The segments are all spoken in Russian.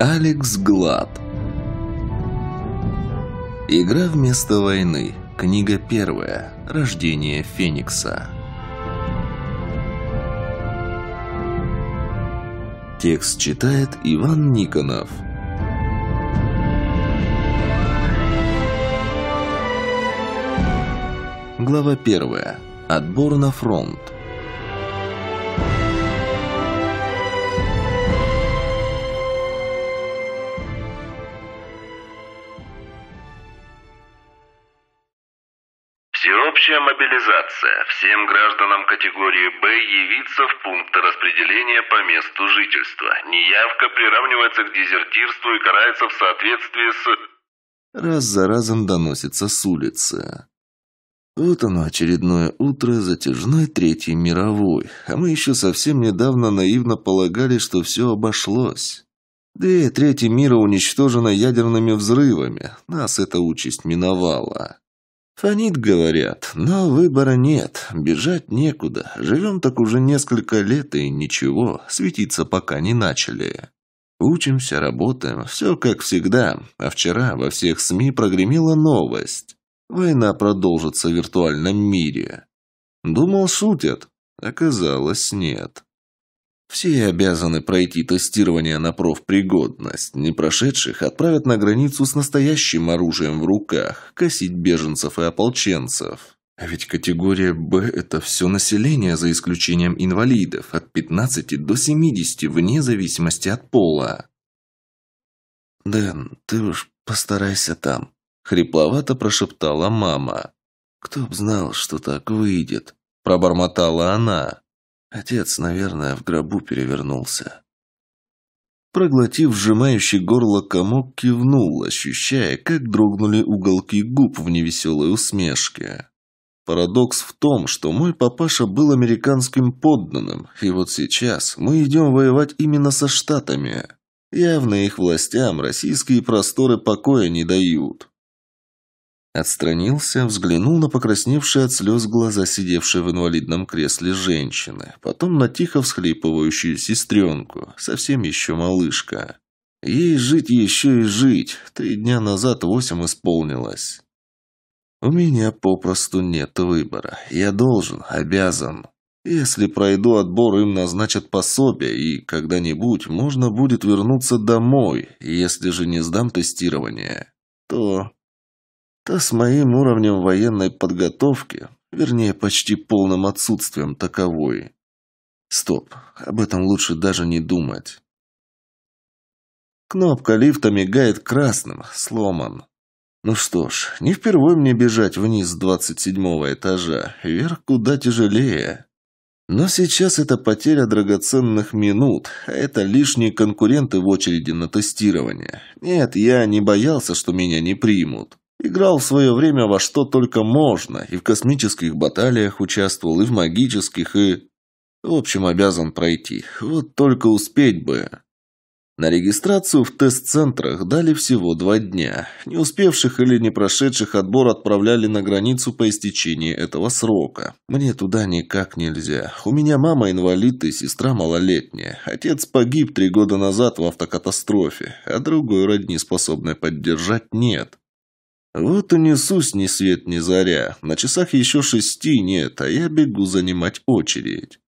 Алекс Глад. Игра вместо войны. Книга первая. Рождение Феникса. Текст читает Иван Никонов. Глава первая. Отбор на фронт. категории «Б» явиться в пункт распределения по месту жительства. Неявка приравнивается к дезертирству и карается в соответствии с... Раз за разом доносится с улицы. Вот оно, очередное утро затяжной Третьей мировой, а мы еще совсем недавно наивно полагали, что все обошлось. Две трети мира уничтожена ядерными взрывами, нас эта участь миновала. Фонит, говорят, но выбора нет, бежать некуда. Живем так уже несколько лет и ничего, светиться пока не начали. Учимся, работаем, все как всегда. А вчера во всех СМИ прогремела новость. Война продолжится в виртуальном мире. Думал, шутят. Оказалось, нет. Все обязаны пройти тестирование на профпригодность. Не прошедших отправят на границу с настоящим оружием в руках, косить беженцев и ополченцев. А ведь категория «Б» – это все население, за исключением инвалидов, от 15 до 70, вне зависимости от пола. «Дэн, ты уж постарайся там», – хрипловато прошептала мама. «Кто б знал, что так выйдет», – пробормотала она. Отец, наверное, в гробу перевернулся. Проглотив сжимающий горло комок, кивнул, ощущая, как дрогнули уголки губ в невеселой усмешке. Парадокс в том, что мой папаша был американским подданным, и вот сейчас мы идем воевать именно со Штатами. Явно их властям российские просторы покоя не дают. Отстранился, взглянул на покрасневшие от слез глаза сидевшей в инвалидном кресле женщины, потом на тихо всхлипывающую сестренку, совсем еще малышка. Ей жить еще и жить, три дня назад восемь исполнилось. У меня попросту нет выбора, я должен, обязан. Если пройду отбор, им назначат пособие, и когда-нибудь можно будет вернуться домой, если же не сдам тестирование, то то с моим уровнем военной подготовки, вернее, почти полным отсутствием таковой. Стоп, об этом лучше даже не думать. Кнопка лифта мигает красным, сломан. Ну что ж, не впервые мне бежать вниз с двадцать седьмого этажа, вверх куда тяжелее. Но сейчас это потеря драгоценных минут, а это лишние конкуренты в очереди на тестирование. Нет, я не боялся, что меня не примут. Играл в свое время во что только можно, и в космических баталиях участвовал, и в магических, и... В общем, обязан пройти. Вот только успеть бы. На регистрацию в тест-центрах дали всего два дня. Не успевших или не прошедших отбор отправляли на границу по истечении этого срока. Мне туда никак нельзя. У меня мама инвалид и сестра малолетняя. Отец погиб три года назад в автокатастрофе, а другой родни, способной поддержать, нет. Вот унесусь ни свет ни заря. На часах еще шести нет, а я бегу занимать очередь.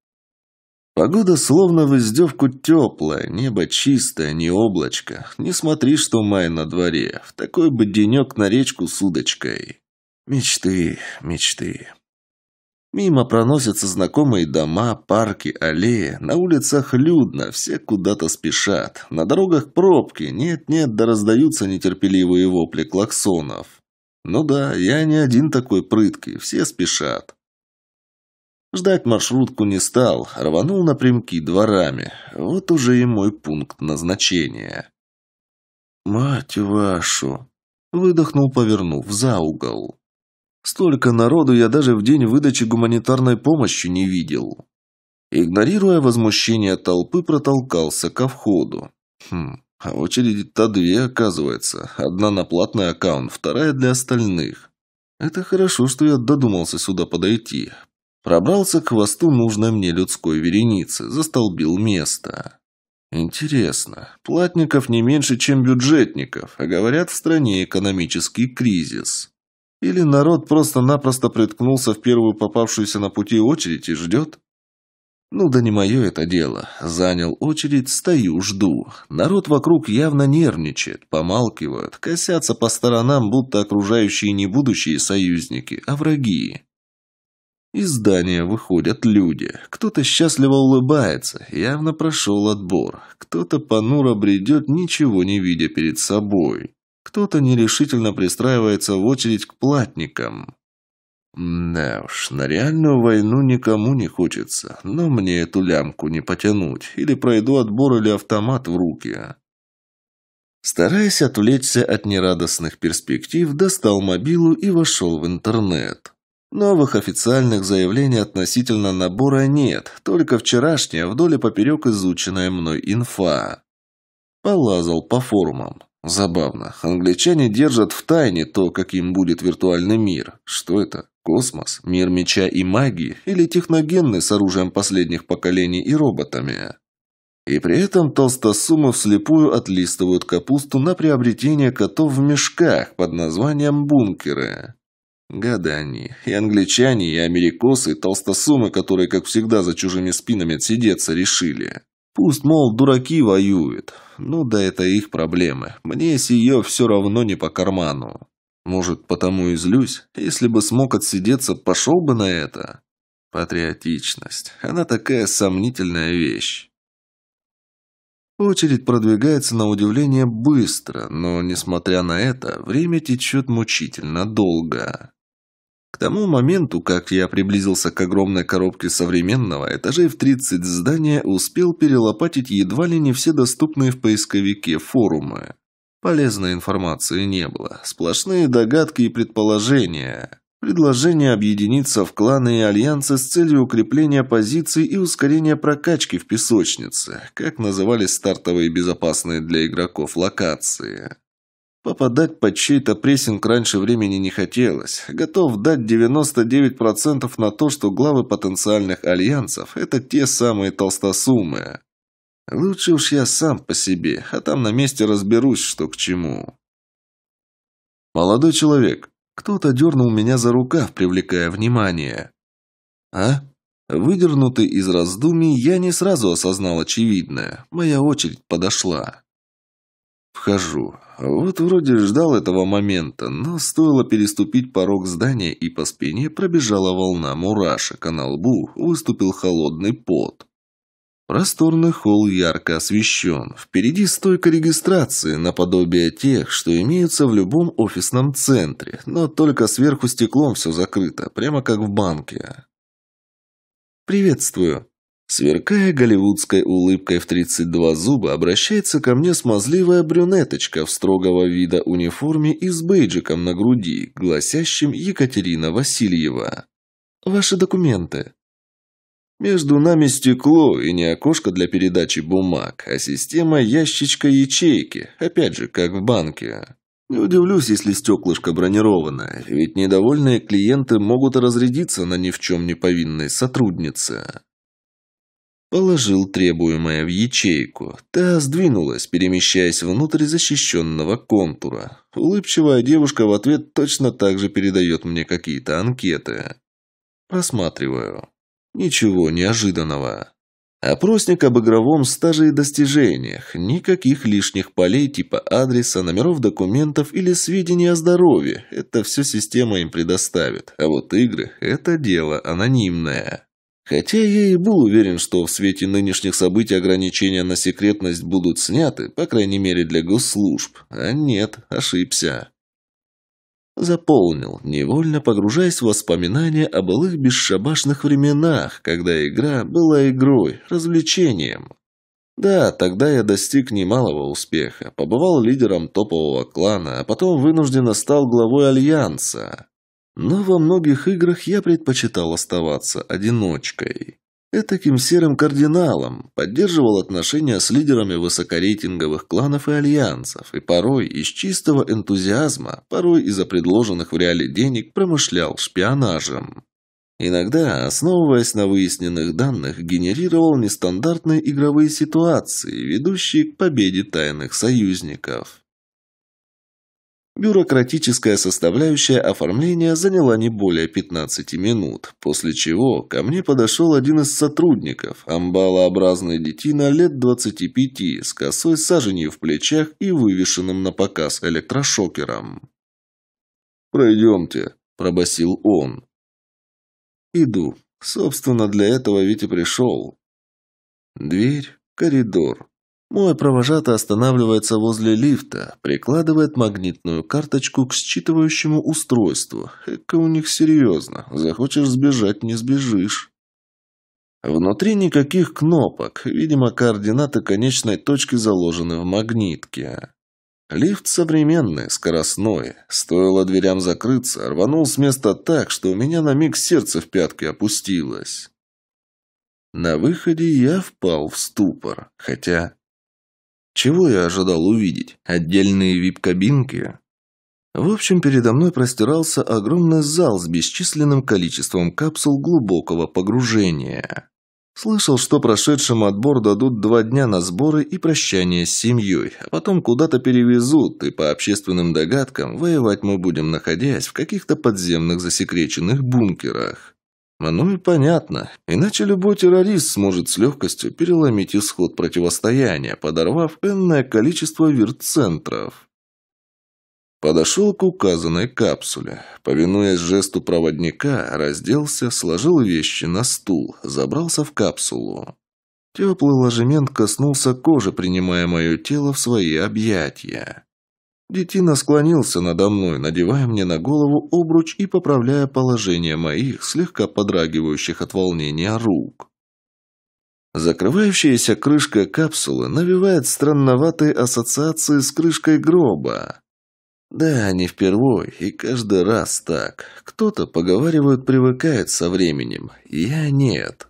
Погода словно в издевку теплая, небо чистое, не облачко. Не смотри, что май на дворе. В такой бы денек на речку с удочкой. Мечты, мечты. Мимо проносятся знакомые дома, парки, аллеи. На улицах людно, все куда-то спешат. На дорогах пробки, нет-нет, да раздаются нетерпеливые вопли клаксонов. Ну да, я не один такой прыткий, все спешат. Ждать маршрутку не стал, рванул напрямки дворами. Вот уже и мой пункт назначения. «Мать вашу!» – выдохнул, повернув за угол. Столько народу я даже в день выдачи гуманитарной помощи не видел. Игнорируя возмущение толпы, протолкался ко входу. Хм, а очереди-то две, оказывается. Одна на платный аккаунт, вторая для остальных. Это хорошо, что я додумался сюда подойти. Пробрался к хвосту нужной мне людской вереницы, застолбил место. Интересно, платников не меньше, чем бюджетников, а говорят, в стране экономический кризис. Или народ просто-напросто приткнулся в первую попавшуюся на пути очередь и ждет? Ну да не мое это дело. Занял очередь, стою, жду. Народ вокруг явно нервничает, помалкивают, косятся по сторонам, будто окружающие не будущие союзники, а враги. Из здания выходят люди. Кто-то счастливо улыбается, явно прошел отбор. Кто-то понуро бредет, ничего не видя перед собой. Кто-то нерешительно пристраивается в очередь к платникам. Да уж, на реальную войну никому не хочется, но мне эту лямку не потянуть, или пройду отбор или автомат в руки. Стараясь отвлечься от нерадостных перспектив, достал мобилу и вошел в интернет. Новых официальных заявлений относительно набора нет, только вчерашняя вдоль и поперек изученная мной инфа. Полазал по форумам. Забавно. Англичане держат в тайне то, каким будет виртуальный мир. Что это? Космос? Мир меча и магии? Или техногенный с оружием последних поколений и роботами? И при этом толстосумы вслепую отлистывают капусту на приобретение котов в мешках под названием «бункеры». Гады они. И англичане, и америкосы, и толстосумы, которые, как всегда, за чужими спинами отсидеться решили. Пусть, мол, дураки воюют. Ну да это их проблемы. Мне сие все равно не по карману. Может, потому и злюсь? Если бы смог отсидеться, пошел бы на это. Патриотичность. Она такая сомнительная вещь. Очередь продвигается на удивление быстро, но, несмотря на это, время течет мучительно долго. К тому моменту, как я приблизился к огромной коробке современного, этажей в 30 здания успел перелопатить едва ли не все доступные в поисковике форумы. Полезной информации не было. Сплошные догадки и предположения. Предложение объединиться в кланы и альянсы с целью укрепления позиций и ускорения прокачки в песочнице, как назывались стартовые безопасные для игроков локации. Попадать под чей-то прессинг раньше времени не хотелось. Готов дать 99% на то, что главы потенциальных альянсов – это те самые толстосумы. Лучше уж я сам по себе, а там на месте разберусь, что к чему. «Молодой человек, кто-то дернул меня за рукав, привлекая внимание». «А?» Выдернутый из раздумий, я не сразу осознал очевидное. Моя очередь подошла. Вхожу. Вот вроде ждал этого момента, но стоило переступить порог здания, и по спине пробежала волна мурашек, а на лбу выступил холодный пот. Просторный холл ярко освещен. Впереди стойка регистрации, наподобие тех, что имеются в любом офисном центре, но только сверху стеклом все закрыто, прямо как в банке. «Приветствую», Сверкая голливудской улыбкой в 32 зуба, обращается ко мне смазливая брюнеточка в строгого вида униформе и с бейджиком на груди, гласящим Екатерина Васильева. «Ваши документы». Между нами стекло и не окошко для передачи бумаг, а система ящичка ячейки, опять же, как в банке. Не удивлюсь, если стеклышко бронированное, ведь недовольные клиенты могут разрядиться на ни в чем не повинной сотруднице. Положил требуемое в ячейку. Та сдвинулась, перемещаясь внутрь защищенного контура. Улыбчивая девушка в ответ точно так же передает мне какие-то анкеты. Просматриваю. Ничего неожиданного. Опросник об игровом стаже и достижениях. Никаких лишних полей типа адреса, номеров документов или сведений о здоровье. Это все система им предоставит. А вот игры – это дело анонимное. Хотя я и был уверен, что в свете нынешних событий ограничения на секретность будут сняты, по крайней мере для госслужб. А нет, ошибся. Заполнил, невольно погружаясь в воспоминания о былых бесшабашных временах, когда игра была игрой, развлечением. Да, тогда я достиг немалого успеха, побывал лидером топового клана, а потом вынужденно стал главой Альянса. Но во многих играх я предпочитал оставаться одиночкой. Этаким серым кардиналом поддерживал отношения с лидерами высокорейтинговых кланов и альянсов, и порой из чистого энтузиазма, порой из-за предложенных в реале денег промышлял шпионажем. Иногда, основываясь на выясненных данных, генерировал нестандартные игровые ситуации, ведущие к победе тайных союзников. Бюрократическая составляющая оформления заняла не более 15 минут, после чего ко мне подошел один из сотрудников, амбалообразный детина лет 25, с косой саженью в плечах и вывешенным на показ электрошокером. «Пройдемте», – пробасил он. «Иду. Собственно, для этого ведь и пришел». Дверь, коридор, мой провожатый останавливается возле лифта, прикладывает магнитную карточку к считывающему устройству. Эка у них серьезно. Захочешь сбежать, не сбежишь. Внутри никаких кнопок. Видимо, координаты конечной точки заложены в магнитке. Лифт современный, скоростной. Стоило дверям закрыться, рванул с места так, что у меня на миг сердце в пятки опустилось. На выходе я впал в ступор, хотя чего я ожидал увидеть? Отдельные вип-кабинки? В общем, передо мной простирался огромный зал с бесчисленным количеством капсул глубокого погружения. Слышал, что прошедшим отбор дадут два дня на сборы и прощание с семьей, а потом куда-то перевезут, и по общественным догадкам воевать мы будем, находясь в каких-то подземных засекреченных бункерах. Ну и понятно. Иначе любой террорист сможет с легкостью переломить исход противостояния, подорвав энное количество вирт-центров. Подошел к указанной капсуле. Повинуясь жесту проводника, разделся, сложил вещи на стул, забрался в капсулу. Теплый ложемент коснулся кожи, принимая мое тело в свои объятия. Детина склонился надо мной, надевая мне на голову обруч и поправляя положение моих, слегка подрагивающих от волнения рук. Закрывающаяся крышка капсулы навевает странноватые ассоциации с крышкой гроба. Да, не впервой, и каждый раз так. Кто-то, поговаривают, привыкает со временем, я нет.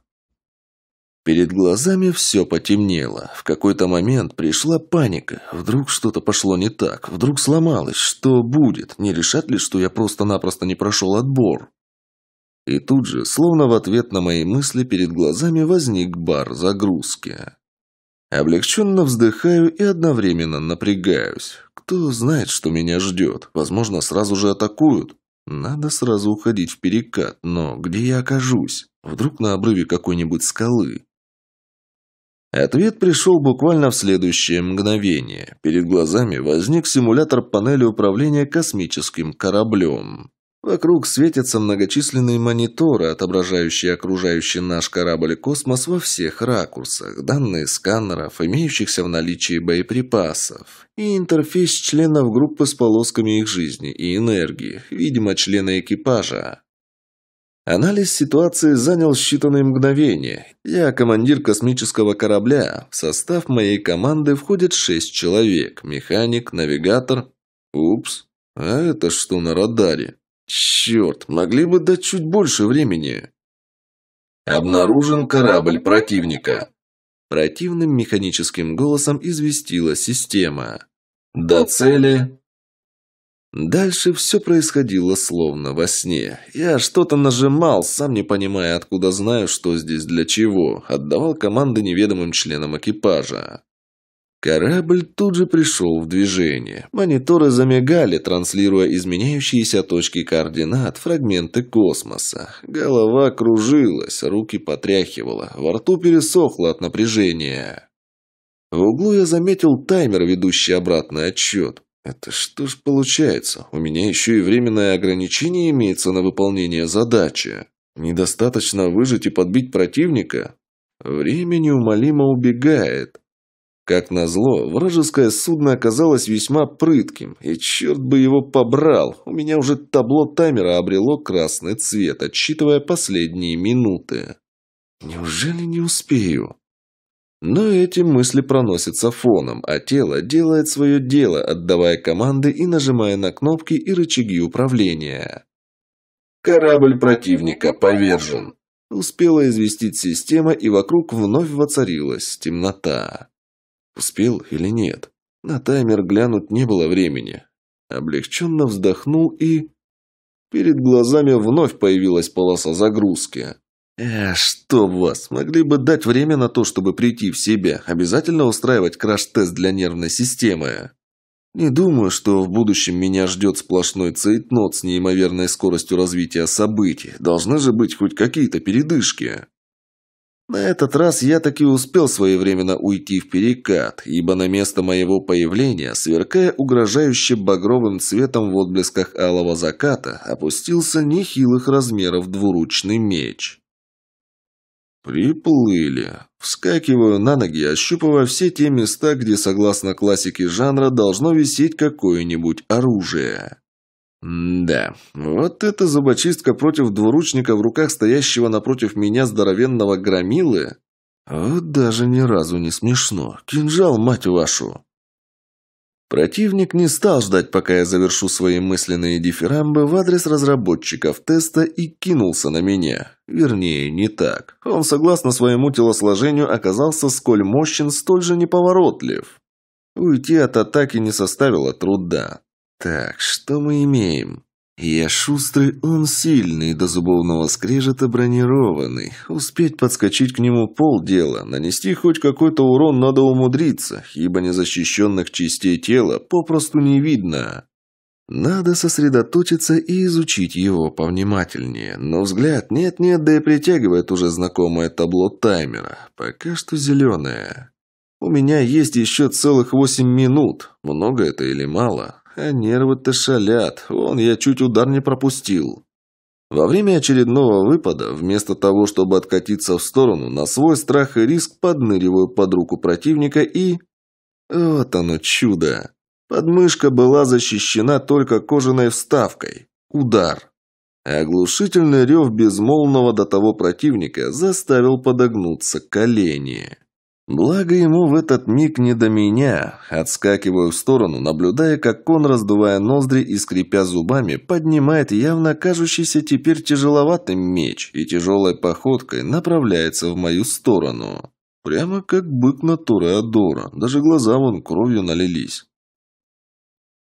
Перед глазами все потемнело. В какой-то момент пришла паника. Вдруг что-то пошло не так, вдруг сломалось. Что будет? Не решат ли, что я просто-напросто не прошел отбор? И тут же, словно в ответ на мои мысли, перед глазами возник бар загрузки. Облегченно вздыхаю и одновременно напрягаюсь. Кто знает, что меня ждет? Возможно, сразу же атакуют. Надо сразу уходить в перекат, но где я окажусь? Вдруг на обрыве какой-нибудь скалы? Ответ пришел буквально в следующее мгновение. Перед глазами возник симулятор панели управления космическим кораблем. Вокруг светятся многочисленные мониторы, отображающие окружающий наш корабль «Космос» во всех ракурсах, данные сканеров, имеющихся в наличии боеприпасов, и интерфейс членов группы с полосками их жизни и энергии, видимо, члены экипажа. Анализ ситуации занял считанные мгновения. Я командир космического корабля. В состав моей команды входит шесть человек. Механик, навигатор... Упс. А это что на радаре? Черт, могли бы дать чуть больше времени. Обнаружен корабль противника. Противным механическим голосом известила система. До цели Дальше все происходило словно во сне. Я что-то нажимал, сам не понимая, откуда знаю, что здесь для чего. Отдавал команды неведомым членам экипажа. Корабль тут же пришел в движение. Мониторы замигали, транслируя изменяющиеся точки координат, фрагменты космоса. Голова кружилась, руки потряхивала, во рту пересохло от напряжения. В углу я заметил таймер, ведущий обратный отчет. Это что ж получается? У меня еще и временное ограничение имеется на выполнение задачи. Недостаточно выжить и подбить противника? Время неумолимо убегает. Как назло, вражеское судно оказалось весьма прытким, и черт бы его побрал, у меня уже табло таймера обрело красный цвет, отсчитывая последние минуты. Неужели не успею? Но эти мысли проносятся фоном, а тело делает свое дело, отдавая команды и нажимая на кнопки и рычаги управления. «Корабль противника повержен», – успела известить система, и вокруг вновь воцарилась темнота. Успел или нет? На таймер глянуть не было времени. Облегченно вздохнул и... Перед глазами вновь появилась полоса загрузки. «Э, что вас, могли бы дать время на то, чтобы прийти в себя, обязательно устраивать краш-тест для нервной системы?» Не думаю, что в будущем меня ждет сплошной цейтнот с неимоверной скоростью развития событий. Должны же быть хоть какие-то передышки. На этот раз я таки успел своевременно уйти в перекат, ибо на место моего появления, сверкая угрожающе багровым цветом в отблесках алого заката, опустился нехилых размеров двуручный меч. «Приплыли». Вскакиваю на ноги, ощупывая все те места, где, согласно классике жанра, должно висеть какое-нибудь оружие. М да, вот эта зубочистка против двуручника в руках стоящего напротив меня здоровенного громилы. Вот даже ни разу не смешно. Кинжал, мать вашу. Противник не стал ждать, пока я завершу свои мысленные дифирамбы в адрес разработчиков теста и кинулся на меня. Вернее, не так. Он, согласно своему телосложению, оказался сколь мощен, столь же неповоротлив. Уйти от атаки не составило труда. Так, что мы имеем? Я шустрый, он сильный, до зубовного скрежета бронированный. Успеть подскочить к нему полдела. Нанести хоть какой-то урон надо умудриться, ибо незащищенных частей тела попросту не видно. Надо сосредоточиться и изучить его повнимательнее, но взгляд нет-нет, да и притягивает уже знакомое табло таймера, пока что зеленое. У меня есть еще целых восемь минут, много это или мало? А нервы-то шалят. Вон, я чуть удар не пропустил. Во время очередного выпада, вместо того, чтобы откатиться в сторону, на свой страх и риск подныриваю под руку противника и... Вот оно чудо. Подмышка была защищена только кожаной вставкой. Удар. Оглушительный рев безмолвного до того противника заставил подогнуться колени. Благо ему в этот миг не до меня. Отскакиваю в сторону, наблюдая, как он, раздувая ноздри и скрипя зубами, поднимает явно кажущийся теперь тяжеловатым меч и тяжелой походкой направляется в мою сторону. Прямо как бык натуры Адора, даже глаза вон кровью налились.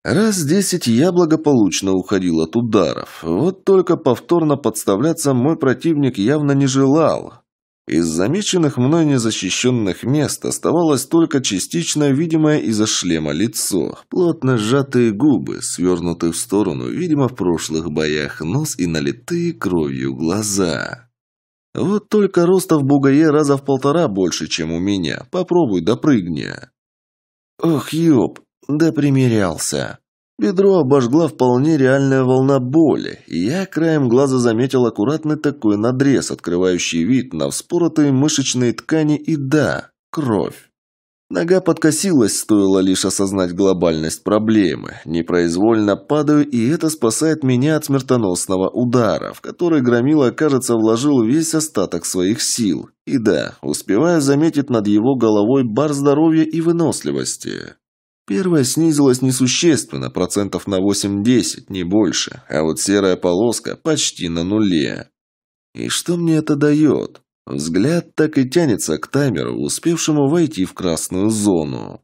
Раз десять я благополучно уходил от ударов. Вот только повторно подставляться мой противник явно не желал. Из замеченных мной незащищенных мест оставалось только частично видимое из-за шлема лицо, плотно сжатые губы, свернутые в сторону, видимо, в прошлых боях, нос и налитые кровью глаза. Вот только роста в бугае раза в полтора больше, чем у меня. Попробуй допрыгни. Ох, ёб, да примерялся. Бедро обожгла вполне реальная волна боли, и я краем глаза заметил аккуратный такой надрез, открывающий вид на вспоротые мышечные ткани и да, кровь. Нога подкосилась, стоило лишь осознать глобальность проблемы. Непроизвольно падаю, и это спасает меня от смертоносного удара, в который Громила, кажется, вложил весь остаток своих сил. И да, успеваю заметить над его головой бар здоровья и выносливости. Первая снизилась несущественно, процентов на 8-10, не больше, а вот серая полоска почти на нуле. И что мне это дает? Взгляд так и тянется к таймеру, успевшему войти в красную зону.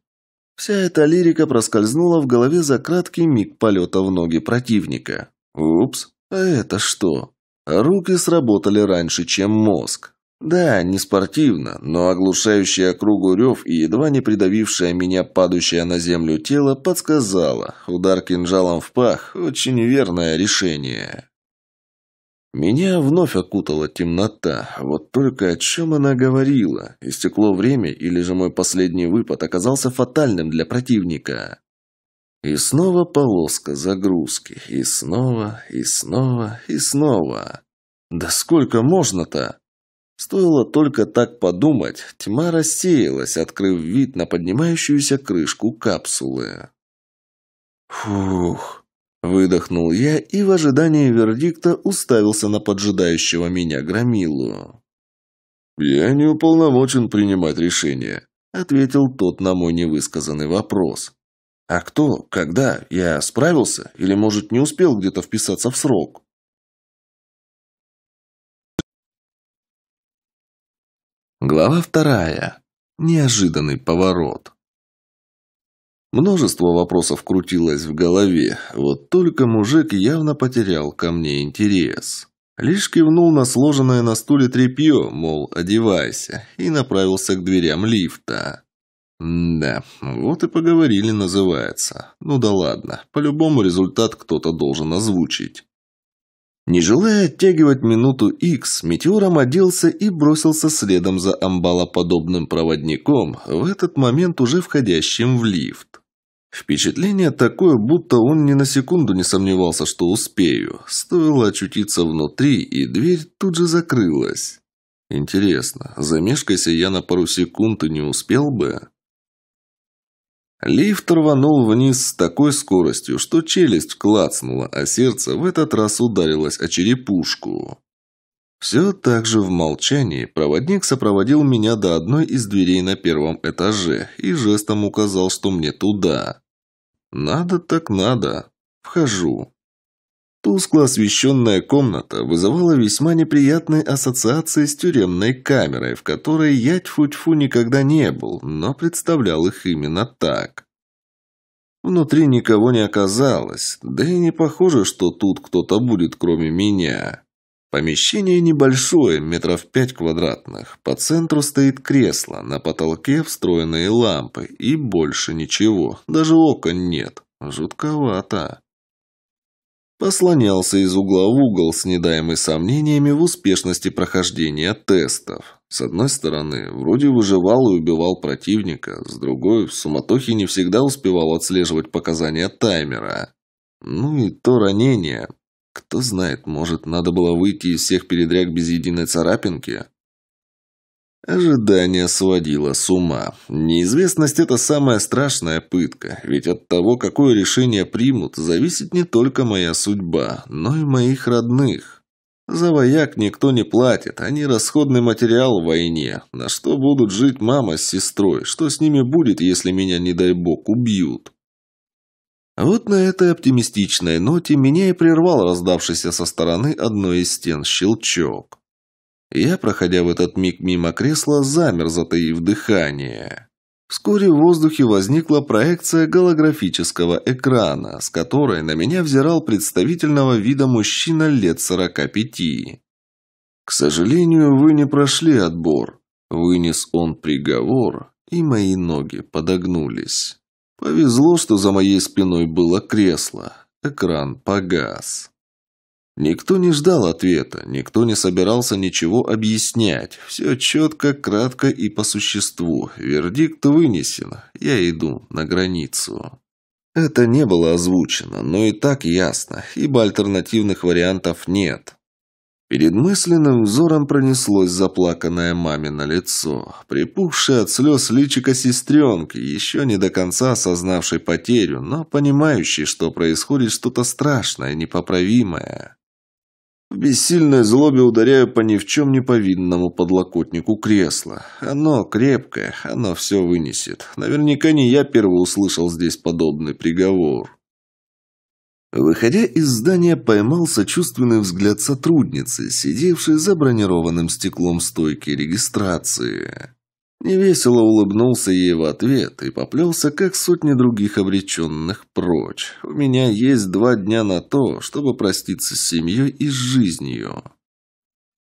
Вся эта лирика проскользнула в голове за краткий миг полета в ноги противника. Упс, а это что? Руки сработали раньше, чем мозг. Да, не спортивно, но оглушающий округу рев и едва не придавившее меня падающее на землю тело подсказало. Удар кинжалом в пах – очень верное решение. Меня вновь окутала темнота, вот только о чем она говорила. Истекло время, или же мой последний выпад оказался фатальным для противника. И снова полоска загрузки, и снова, и снова, и снова. «Да сколько можно-то?» Стоило только так подумать, тьма рассеялась, открыв вид на поднимающуюся крышку капсулы. «Фух!» – выдохнул я и в ожидании вердикта уставился на поджидающего меня громилу. «Я не уполномочен принимать решение», – ответил тот на мой невысказанный вопрос. «А кто? Когда? Я справился? Или, может, не успел где-то вписаться в срок?» Глава вторая. Неожиданный поворот. Множество вопросов крутилось в голове, вот только мужик явно потерял ко мне интерес. Лишь кивнул на сложенное на стуле тряпье, мол, одевайся, и направился к дверям лифта. да, вот и поговорили, называется. Ну да ладно, по-любому результат кто-то должен озвучить. Не желая оттягивать минуту X, метеором оделся и бросился следом за амбалоподобным проводником, в этот момент уже входящим в лифт. Впечатление такое, будто он ни на секунду не сомневался, что успею. Стоило очутиться внутри, и дверь тут же закрылась. Интересно, замешкайся я на пару секунд и не успел бы? Лифт рванул вниз с такой скоростью, что челюсть клацнула, а сердце в этот раз ударилось о черепушку. Все так же в молчании проводник сопроводил меня до одной из дверей на первом этаже и жестом указал, что мне туда. «Надо так надо. Вхожу». Тускло освещенная комната вызывала весьма неприятные ассоциации с тюремной камерой, в которой я тьфу-тьфу никогда не был, но представлял их именно так. Внутри никого не оказалось, да и не похоже, что тут кто-то будет, кроме меня. Помещение небольшое, метров пять квадратных. По центру стоит кресло, на потолке встроенные лампы и больше ничего, даже окон нет. Жутковато. Послонялся из угла в угол с недаемой сомнениями в успешности прохождения тестов. С одной стороны, вроде выживал и убивал противника, с другой, в суматохе не всегда успевал отслеживать показания таймера. Ну и то ранение. Кто знает, может, надо было выйти из всех передряг без единой царапинки? Ожидание сводило с ума. Неизвестность – это самая страшная пытка, ведь от того, какое решение примут, зависит не только моя судьба, но и моих родных. За вояк никто не платит, они расходный материал в войне. На что будут жить мама с сестрой? Что с ними будет, если меня, не дай бог, убьют? Вот на этой оптимистичной ноте меня и прервал раздавшийся со стороны одной из стен щелчок. Я, проходя в этот миг мимо кресла, замер, затаив дыхание. Вскоре в воздухе возникла проекция голографического экрана, с которой на меня взирал представительного вида мужчина лет 45. «К сожалению, вы не прошли отбор», – вынес он приговор, и мои ноги подогнулись. Повезло, что за моей спиной было кресло. Экран погас. Никто не ждал ответа, никто не собирался ничего объяснять. Все четко, кратко и по существу. Вердикт вынесен. Я иду на границу. Это не было озвучено, но и так ясно, ибо альтернативных вариантов нет. Перед мысленным взором пронеслось заплаканное мамино лицо, припухшее от слез личико сестренки, еще не до конца осознавшей потерю, но понимающей, что происходит что-то страшное, непоправимое. В бессильной злобе ударяю по ни в чем не повинному подлокотнику кресла. Оно крепкое, оно все вынесет. Наверняка не я первый услышал здесь подобный приговор. Выходя из здания, поймал сочувственный взгляд сотрудницы, сидевшей за бронированным стеклом стойки регистрации. Невесело улыбнулся ей в ответ и поплелся, как сотни других обреченных, прочь. «У меня есть два дня на то, чтобы проститься с семьей и с жизнью».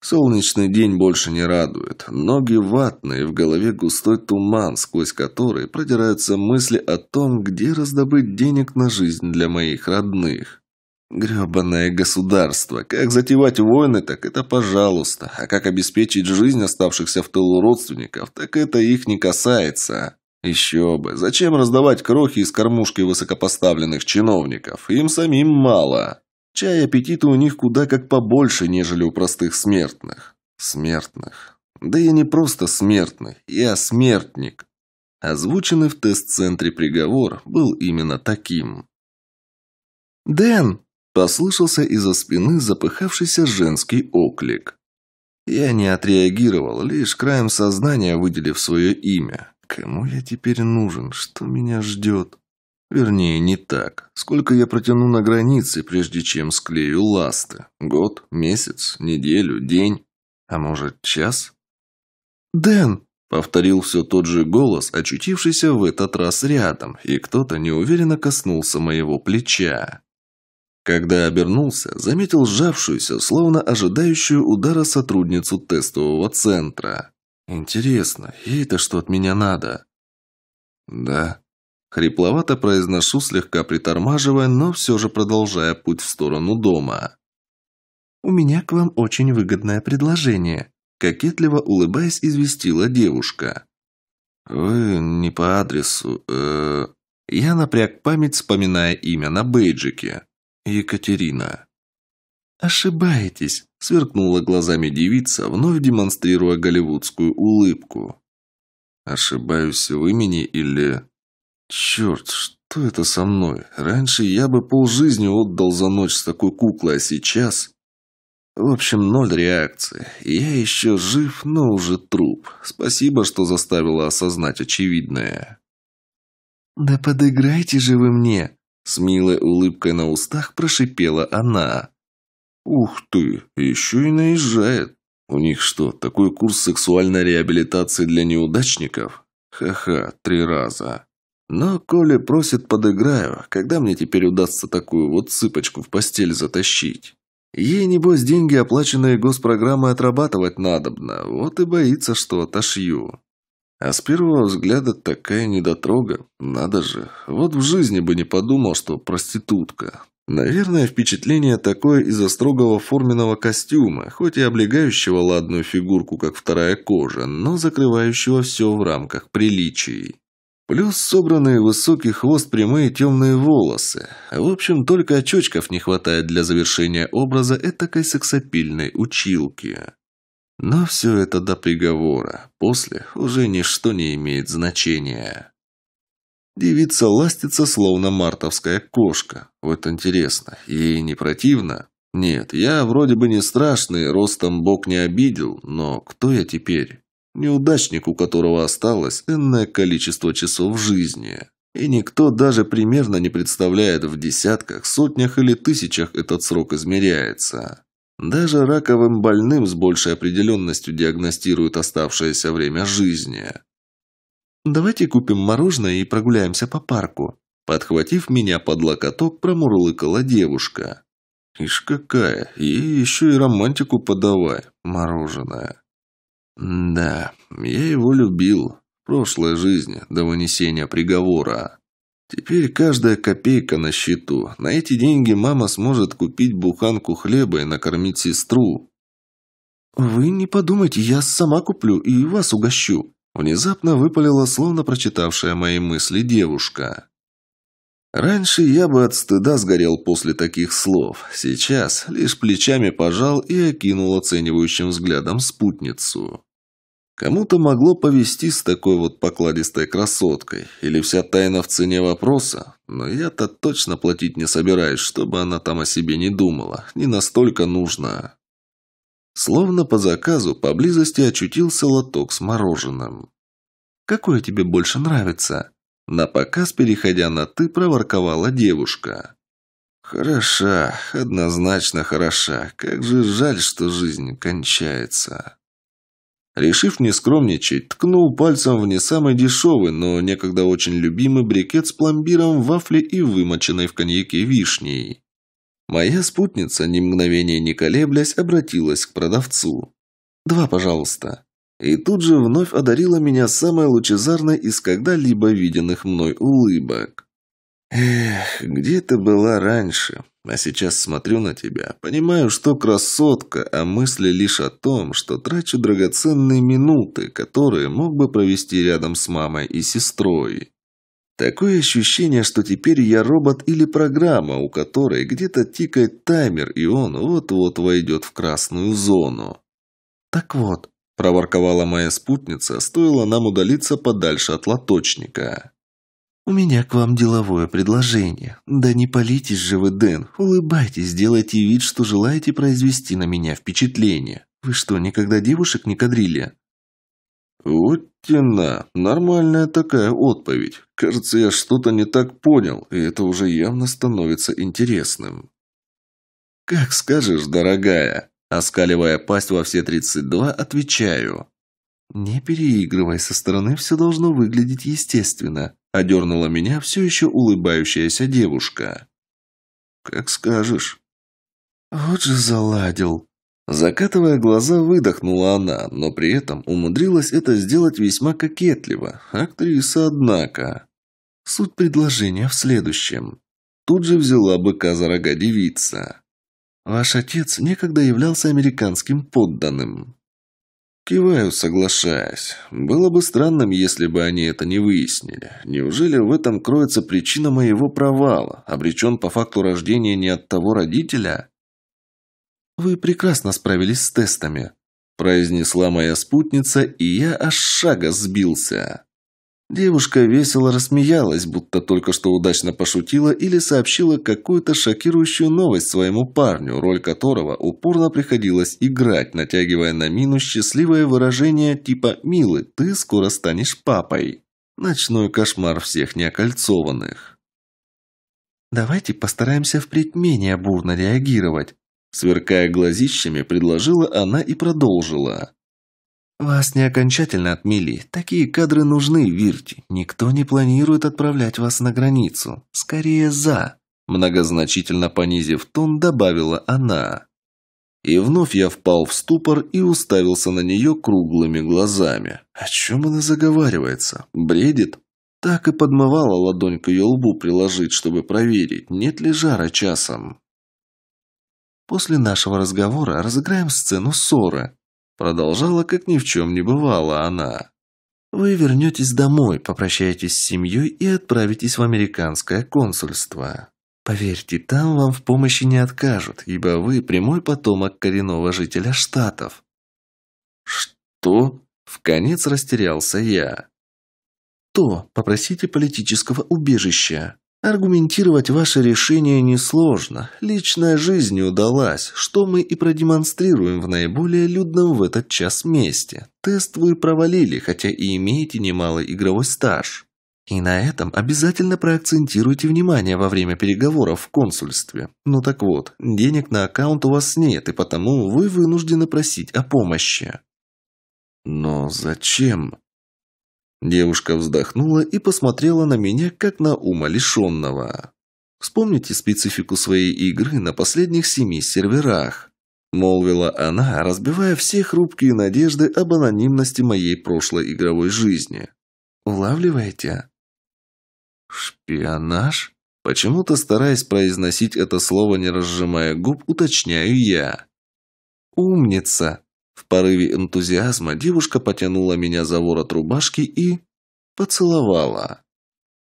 Солнечный день больше не радует. Ноги ватные, в голове густой туман, сквозь который продираются мысли о том, где раздобыть денег на жизнь для моих родных. Гребанное государство. Как затевать войны, так это пожалуйста. А как обеспечить жизнь оставшихся в тылу родственников, так это их не касается. Еще бы. Зачем раздавать крохи из кормушки высокопоставленных чиновников? Им самим мало. Чай аппетита у них куда как побольше, нежели у простых смертных. Смертных. Да я не просто смертный, я смертник. Озвученный в тест-центре приговор был именно таким. «Дэн!» Послышался из-за спины запыхавшийся женский оклик. Я не отреагировал, лишь краем сознания выделив свое имя. Кому я теперь нужен? Что меня ждет? Вернее, не так. Сколько я протяну на границе, прежде чем склею ласты? Год, месяц, неделю, день? А может, час? «Дэн!» — повторил все тот же голос, очутившийся в этот раз рядом, и кто-то неуверенно коснулся моего плеча. Когда обернулся, заметил сжавшуюся, словно ожидающую удара сотрудницу тестового центра. «Интересно, ей-то что от меня надо?» «Да». Хрипловато произношу, слегка притормаживая, но все же продолжая путь в сторону дома. «У меня к вам очень выгодное предложение», – кокетливо улыбаясь, известила девушка. «Вы не по адресу, э...» Я напряг память, вспоминая имя на бейджике. Екатерина. «Ошибаетесь», – сверкнула глазами девица, вновь демонстрируя голливудскую улыбку. «Ошибаюсь в имени или...» «Черт, что это со мной? Раньше я бы полжизни отдал за ночь с такой куклой, а сейчас...» В общем, ноль реакции. Я еще жив, но уже труп. Спасибо, что заставила осознать очевидное. «Да подыграйте же вы мне!» С милой улыбкой на устах прошипела она. «Ух ты, еще и наезжает. У них что, такой курс сексуальной реабилитации для неудачников? Ха-ха, три раза. Но Коля просит подыграю, когда мне теперь удастся такую вот цыпочку в постель затащить? Ей, небось, деньги, оплаченные госпрограммой, отрабатывать надобно, вот и боится, что отошью. А с первого взгляда такая недотрога. Надо же. Вот в жизни бы не подумал, что проститутка. Наверное, впечатление такое из-за строгого форменного костюма, хоть и облегающего ладную фигурку, как вторая кожа, но закрывающего все в рамках приличий. Плюс собранный высокий хвост прямые темные волосы. В общем, только очочков не хватает для завершения образа этакой сексапильной училки. Но все это до приговора. После уже ничто не имеет значения. Девица ластится, словно мартовская кошка. Вот интересно, ей не противно? Нет, я вроде бы не страшный, ростом бог не обидел, но кто я теперь? Неудачник, у которого осталось энное количество часов жизни. И никто даже примерно не представляет в десятках, сотнях или тысячах этот срок измеряется. Даже раковым больным с большей определенностью диагностируют оставшееся время жизни. «Давайте купим мороженое и прогуляемся по парку», подхватив меня под локоток, промурлыкала девушка. «Ишь какая! Ей еще и романтику подавай, мороженое!» «Да, я его любил. В прошлой жизни, до вынесения приговора». Теперь каждая копейка на счету. На эти деньги мама сможет купить буханку хлеба и накормить сестру. «Вы не подумайте, я сама куплю и вас угощу», Внезапно выпалила, словно прочитавшая мои мысли, девушка. Раньше я бы от стыда сгорел после таких слов. Сейчас лишь плечами пожал и окинул оценивающим взглядом спутницу. Кому-то могло повести с такой вот покладистой красоткой, или вся тайна в цене вопроса, но я-то точно платить не собираюсь, чтобы она там о себе не думала, не настолько нужна. Словно по заказу поблизости очутился лоток с мороженым. «Какое тебе больше нравится?» На показ, переходя на «ты», проворковала девушка. «Хороша, однозначно хороша. Как же жаль, что жизнь кончается». Решив не скромничать, ткнул пальцем в не самый дешевый, но некогда очень любимый брикет с пломбиром, вафли и вымоченной в коньяке вишней. Моя спутница, ни мгновения не колеблясь, обратилась к продавцу. «Два, пожалуйста». И тут же вновь одарила меня самой лучезарной из когда-либо виденных мной улыбок. Эх, где ты была раньше? А сейчас смотрю на тебя, понимаю, что красотка, а мысли лишь о том, что трачу драгоценные минуты, которые мог бы провести рядом с мамой и сестрой. Такое ощущение, что теперь я робот или программа, у которой где-то тикает таймер, и он вот-вот войдет в красную зону. «Так вот», – проворковала моя спутница, – стоило нам удалиться подальше от лоточника. «У меня к вам деловое предложение. Да не палитесь же вы, Дэн. Улыбайтесь, делайте вид, что желаете произвести на меня впечатление. Вы что, никогда девушек не кадрили?» «Вот тена. Нормальная такая отповедь. Кажется, я что-то не так понял, и это уже явно становится интересным». «Как скажешь, дорогая!» Оскаливая пасть во все тридцать два, отвечаю. «Не переигрывай, со стороны все должно выглядеть естественно», – одернула меня все еще улыбающаяся девушка. «Как скажешь». «Вот же заладил». Закатывая глаза, выдохнула она, но при этом умудрилась это сделать весьма кокетливо. Актриса, однако. Суть предложения в следующем. Тут же взяла быка за рога девица. «Ваш отец некогда являлся американским подданным. Киваю, соглашаясь. Было бы странным, если бы они это не выяснили. Неужели в этом кроется причина моего провала? Обречен по факту рождения не от того родителя? «Вы прекрасно справились с тестами», – произнесла моя спутница, и я аж шага сбился. Девушка весело рассмеялась, будто только что удачно пошутила или сообщила какую-то шокирующую новость своему парню, роль которого упорно приходилось играть, натягивая на минус счастливое выражение типа «Милый, ты скоро станешь папой». Ночной кошмар всех неокольцованных. «Давайте постараемся впредь менее бурно реагировать», сверкая глазищами, предложила она и продолжила. Вас не окончательно отмели. Такие кадры нужны, Вирти. Никто не планирует отправлять вас на границу. Скорее за. Многозначительно понизив тон, добавила она. И вновь я впал в ступор и уставился на нее круглыми глазами. О чем она заговаривается? Бредит? Так и подмывала ладонь к ее лбу приложить, чтобы проверить, нет ли жара часом. После нашего разговора разыграем сцену ссоры. Продолжала, как ни в чем не бывало она. «Вы вернетесь домой, попрощаетесь с семьей и отправитесь в американское консульство. Поверьте, там вам в помощи не откажут, ибо вы прямой потомок коренного жителя Штатов». «Что?» – в конец растерялся я. «То попросите политического убежища», Аргументировать ваше решение несложно. Личная жизнь не удалась, что мы и продемонстрируем в наиболее людном в этот час месте. Тест вы провалили, хотя и имеете немалый игровой стаж. И на этом обязательно проакцентируйте внимание во время переговоров в консульстве. Ну так вот, денег на аккаунт у вас нет, и потому вы вынуждены просить о помощи. Но зачем? Девушка вздохнула и посмотрела на меня, как на ума лишенного. «Вспомните специфику своей игры на последних семи серверах», – молвила она, разбивая все хрупкие надежды об анонимности моей прошлой игровой жизни. «Улавливаете?» «Шпионаж?» Почему-то, стараясь произносить это слово, не разжимая губ, уточняю я. «Умница!» В порыве энтузиазма девушка потянула меня за ворот рубашки и... поцеловала.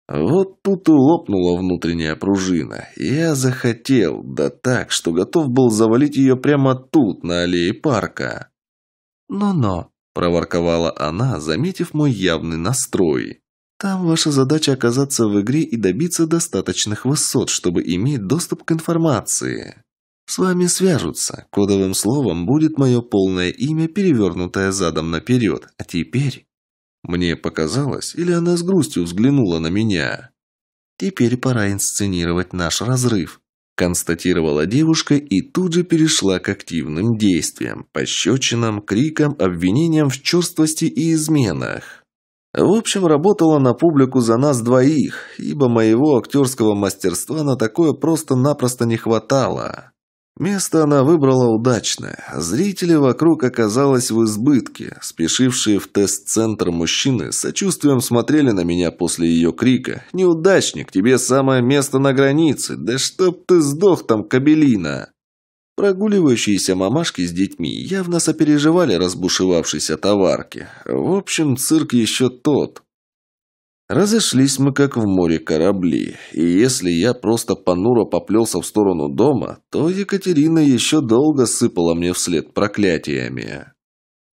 Вот тут и лопнула внутренняя пружина. Я захотел, да так, что готов был завалить ее прямо тут, на аллее парка. «Но-но», – проворковала она, заметив мой явный настрой. «Там ваша задача оказаться в игре и добиться достаточных высот, чтобы иметь доступ к информации». С вами свяжутся. Кодовым словом будет мое полное имя, перевернутое задом наперед. А теперь... Мне показалось, или она с грустью взглянула на меня. Теперь пора инсценировать наш разрыв. Констатировала девушка и тут же перешла к активным действиям, пощечинам, крикам, обвинениям в черствости и изменах. В общем, работала на публику за нас двоих, ибо моего актерского мастерства на такое просто-напросто не хватало. Место она выбрала удачное. Зрители вокруг оказалось в избытке. Спешившие в тест-центр мужчины сочувствием смотрели на меня после ее крика. «Неудачник, тебе самое место на границе! Да чтоб ты сдох там, кабелина!» Прогуливающиеся мамашки с детьми явно сопереживали разбушевавшейся товарке. В общем, цирк еще тот. Разошлись мы, как в море корабли, и если я просто понуро поплелся в сторону дома, то Екатерина еще долго сыпала мне вслед проклятиями.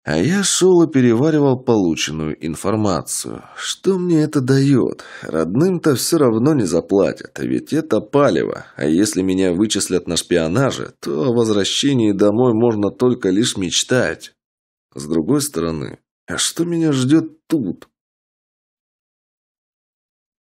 А я шел и переваривал полученную информацию. Что мне это дает? Родным-то все равно не заплатят, ведь это палево. А если меня вычислят на шпионаже, то о возвращении домой можно только лишь мечтать. С другой стороны, а что меня ждет тут?